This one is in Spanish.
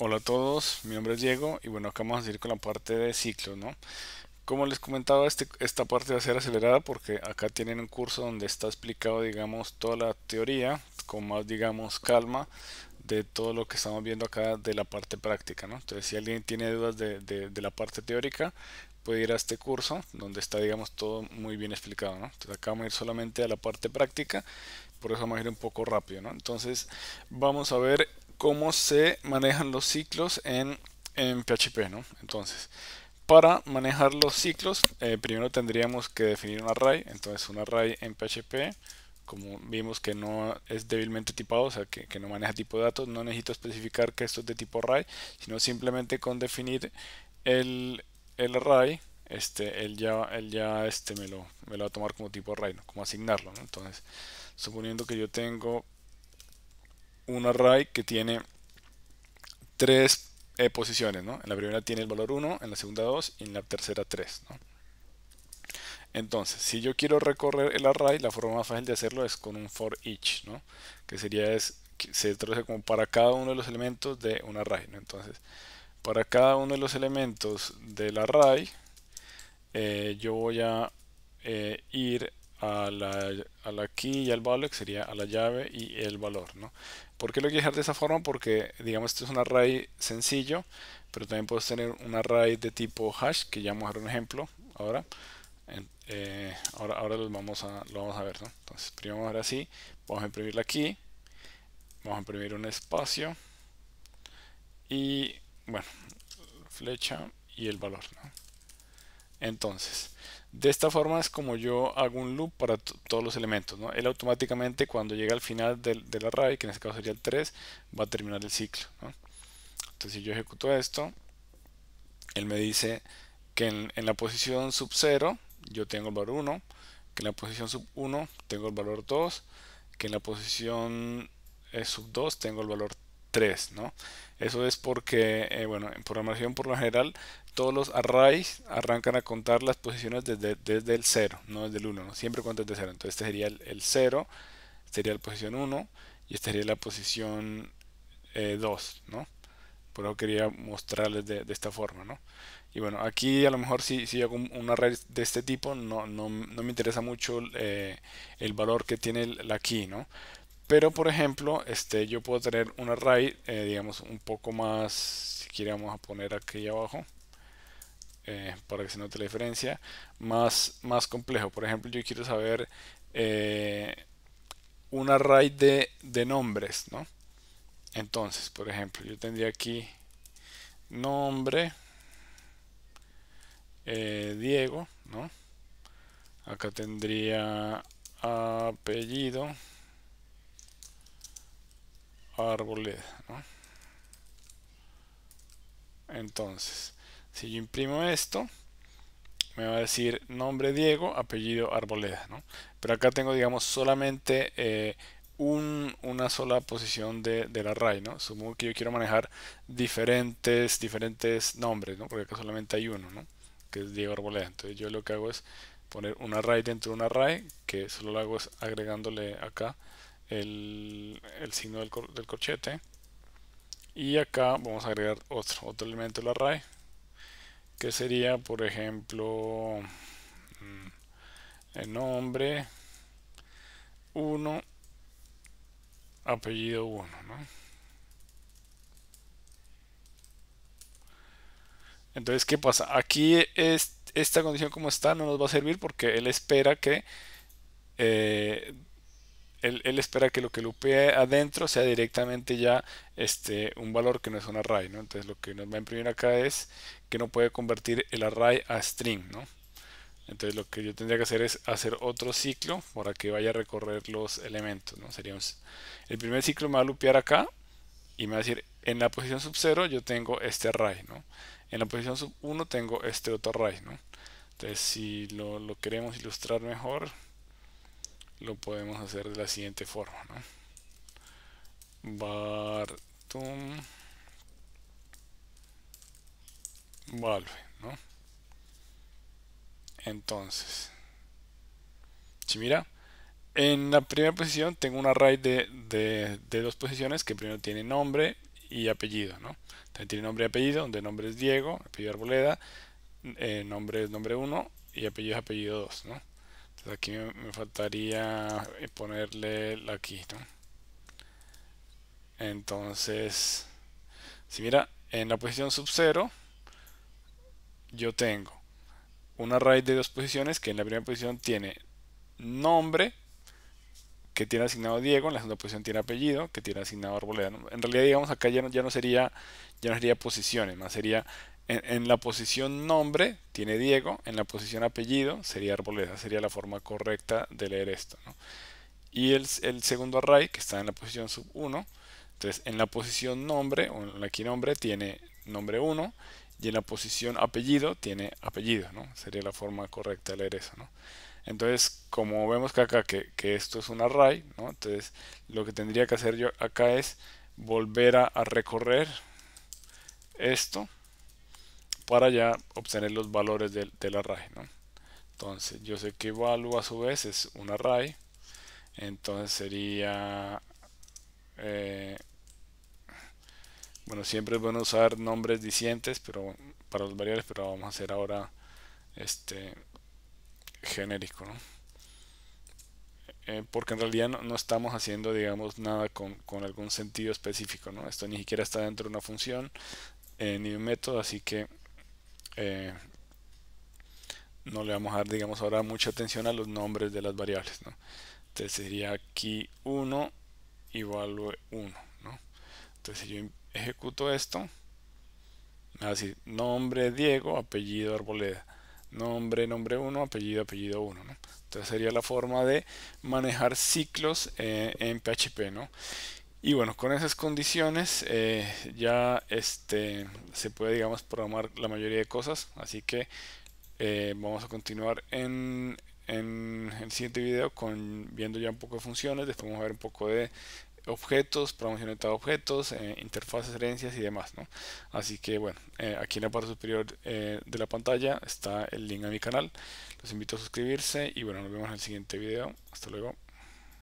Hola a todos, mi nombre es Diego y bueno, acá vamos a seguir con la parte de ciclos, ¿no? Como les comentaba, este, esta parte va a ser acelerada porque acá tienen un curso donde está explicado, digamos, toda la teoría con más, digamos, calma de todo lo que estamos viendo acá de la parte práctica, ¿no? Entonces, si alguien tiene dudas de, la parte teórica, puede ir a este curso donde está, digamos, todo muy bien explicado, ¿no? Entonces, acá vamos a ir solamente a la parte práctica, por eso vamos a ir un poco rápido, ¿no? Entonces, vamos a ver cómo se manejan los ciclos en, PHP, ¿no? Entonces, para manejar los ciclos, eh, primero tendríamos que definir un array. Entonces, un array en PHP, como vimos que no es débilmente tipado, o sea, que, no maneja tipo de datos, no necesito especificar que esto es de tipo array, sino simplemente con definir el, array, este, él ya, él ya este, me, lo, me lo va a tomar como tipo array, ¿no? como asignarlo. ¿no? Entonces, suponiendo que yo tengo un array que tiene tres eh, posiciones, ¿no? En la primera tiene el valor 1, en la segunda 2 y en la tercera 3, Entonces, si yo quiero recorrer el array, la forma más fácil de hacerlo es con un for each, Que sería es se traduce como para cada uno de los elementos de un array, Entonces, para cada uno de los elementos del array, eh, yo voy a eh, ir a la, key y al value, que sería a la llave y el valor. ¿no? ¿Por qué lo quiero dejar de esa forma? Porque, digamos, esto es un array sencillo, pero también puedes tener un array de tipo hash, que ya vamos a dar un ejemplo ahora. Eh, ahora ahora los vamos a, lo vamos a ver. ¿no? Entonces, primero ahora así, vamos a imprimir la key, vamos a imprimir un espacio y, bueno, flecha y el valor. ¿no? Entonces, de esta forma es como yo hago un loop para todos los elementos. ¿no? Él automáticamente cuando llega al final del, array, que en este caso sería el 3, va a terminar el ciclo. Entonces si yo ejecuto esto, él me dice que en, la posición sub 0 yo tengo el valor 1, que en la posición sub 1 tengo el valor 2, que en la posición eh, sub 2 tengo el valor 3, ¿no? Eso es porque, eh, bueno, en programación por lo general todos los arrays arrancan a contar las posiciones desde, el 0, no desde el 1, siempre cuentan desde 0. Entonces este sería el, 0, sería la posición 1 y esta sería la posición 2, eh, ¿no? Por eso quería mostrarles de, esta forma, ¿no? Y bueno, aquí a lo mejor si, si hago un array de este tipo no, no, me interesa mucho eh, el valor que tiene la key, ¿no? Pero, por ejemplo, este, yo puedo tener un array, eh, digamos, un poco más, si queremos poner aquí abajo, eh, para que se note la diferencia, más, más complejo. Por ejemplo, yo quiero saber eh, un array de, nombres, ¿no? Entonces, por ejemplo, yo tendría aquí nombre, Diego, ¿no? Acá tendría apellido, arboleda. Entonces, si yo imprimo esto, me va a decir nombre Diego, apellido Arboleda. Pero acá tengo, digamos, solamente eh, una sola posición de, del array. ¿no? Supongo que yo quiero manejar diferentes, diferentes nombres, ¿no? porque acá solamente hay uno, que es Diego Arboleda. Entonces yo lo que hago es poner un array dentro de un array, que solo lo hago agregándole acá el, signo del, corchete y acá vamos a agregar otro, otro elemento del array e, que sería por ejemplo mm, el nombre 1 apellido 1 entonces qué pasa aquí es, esta condición como está no nos va a servir porque él espera que eh, él, espera que lo que lupee adentro sea directamente ya este, un valor que no es un array, ¿no? Entonces lo que nos va a imprimir acá es que no puede convertir el array a string, ¿no? Entonces lo que yo tendría que hacer es hacer otro ciclo para que vaya a recorrer los elementos, ¿no? Sería el primer ciclo me va a lupear acá y me va a decir en la posición sub 0 yo tengo este array, ¿no? En la posición sub 1 tengo este otro array, ¿no? Entonces si lo queremos ilustrar mejor, lo podemos hacer de la siguiente forma ¿no? Bartum Valve ¿no? entonces si mira en la primera posición tengo un array de, de, dos posiciones que primero tiene nombre y apellido ¿no? También tiene nombre y apellido donde nombre es Diego apellido Arboleda eh, nombre es nombre 1 y apellido es apellido 2 ¿no? aquí me, faltaría ponerle aquí, Entonces, si mira, en la posición sub 0 yo tengo una array de dos posiciones que en la primera posición tiene nombre que tiene asignado Diego, en la segunda posición tiene apellido que tiene asignado Arboleda. En realidad, digamos, acá ya ya no sería ya no sería posiciones, más sería en, la posición nombre tiene Diego, en la posición apellido sería Arboleda, sería la forma correcta de leer esto. Y el, el, segundo array, que está en la posición sub 1, entonces en la posición nombre, aquí nombre, tiene nombre 1, y en la posición apellido tiene apellido, ¿no? Sería la forma correcta de leer eso, ¿no? Entonces, como vemos que acá que, esto es un array, Entonces, lo que tendría que hacer yo acá es volver a recorrer esto para ya obtener los valores del, la array. ¿no? Entonces yo sé que value a su vez es un array. Entonces sería... Eh, bueno, siempre es bueno usar nombres disientes pero para los variables, pero vamos a hacer ahora este genérico, ¿no? Eh, porque en realidad no, estamos haciendo, digamos, nada con, algún sentido específico, ¿no? Esto ni siquiera está dentro de una función eh, ni un método, así que eh, no le vamos a dar, digamos, ahora mucha atención a los nombres de las variables, ¿no? Entonces sería aquí 1 igual 1, ¿no? Entonces si yo ejecuto esto, me va a decir nombre Diego, apellido Arboleda, nombre, nombre 1, apellido, apellido 1, ¿no? Entonces sería la forma de manejar ciclos eh, en PHP, ¿no? Y bueno, con esas condiciones eh, ya este, se puede, digamos, programar la mayoría de cosas. Así que eh, vamos a continuar en, el siguiente video con viendo ya un poco de funciones. Después vamos a ver un poco de objetos, programación de objetos, eh, interfaces, herencias y demás. Así que bueno, aquí en la parte superior de la pantalla está el link a mi canal. Los invito a suscribirse y bueno, nos vemos en el siguiente video. Hasta luego.